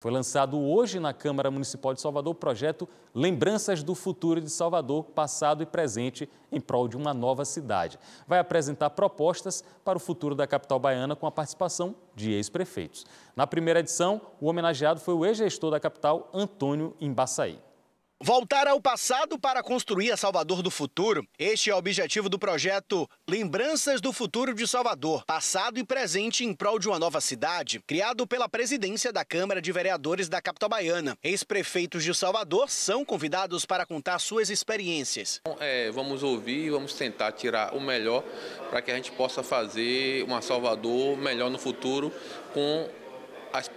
Foi lançado hoje na Câmara Municipal de Salvador o projeto Lembranças do Futuro de Salvador, Passado e Presente, em prol de uma nova cidade. Vai apresentar propostas para o futuro da capital baiana com a participação de ex-prefeitos. Na primeira edição, o homenageado foi o ex-gestor da capital, Antônio Embaçaí. Voltar ao passado para construir a Salvador do futuro. Este é o objetivo do projeto Lembranças do Futuro de Salvador, passado e presente em prol de uma nova cidade, criado pela presidência da Câmara de Vereadores da capital baiana. Ex-prefeitos de Salvador são convidados para contar suas experiências. Então, é, vamos ouvir e vamos tentar tirar o melhor para que a gente possa fazer uma Salvador melhor no futuro com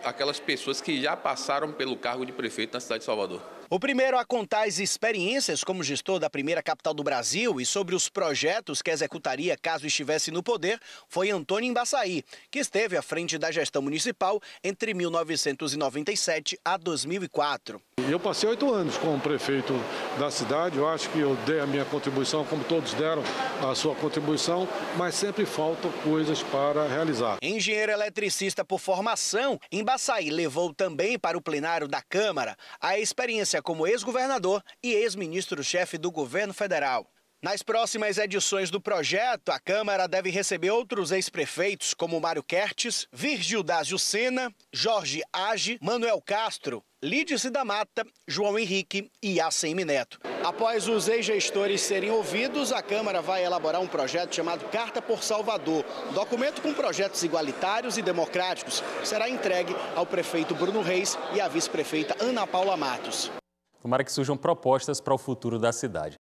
aquelas pessoas que já passaram pelo cargo de prefeito na cidade de Salvador. O primeiro a contar as experiências como gestor da primeira capital do Brasil e sobre os projetos que executaria caso estivesse no poder foi Antônio Embaçaí, que esteve à frente da gestão municipal entre 1997 a 2004. Eu passei oito anos como prefeito da cidade, eu acho que eu dei a minha contribuição, como todos deram a sua contribuição, mas sempre faltam coisas para realizar. Engenheiro eletricista por formação, Embaçaí levou também para o plenário da Câmara a experiência como ex-governador e ex-ministro-chefe do governo federal. Nas próximas edições do projeto, a Câmara deve receber outros ex-prefeitos, como Mário Kertes, Virgil Dásio Sena, Jorge Age, Manuel Castro, Lídice da Mata, João Henrique e ACM Neto. Após os ex-gestores serem ouvidos, a Câmara vai elaborar um projeto chamado Carta por Salvador, documento com projetos igualitários e democráticos. Será entregue ao prefeito Bruno Reis e à vice-prefeita Ana Paula Matos. Tomara que surjam propostas para o futuro da cidade.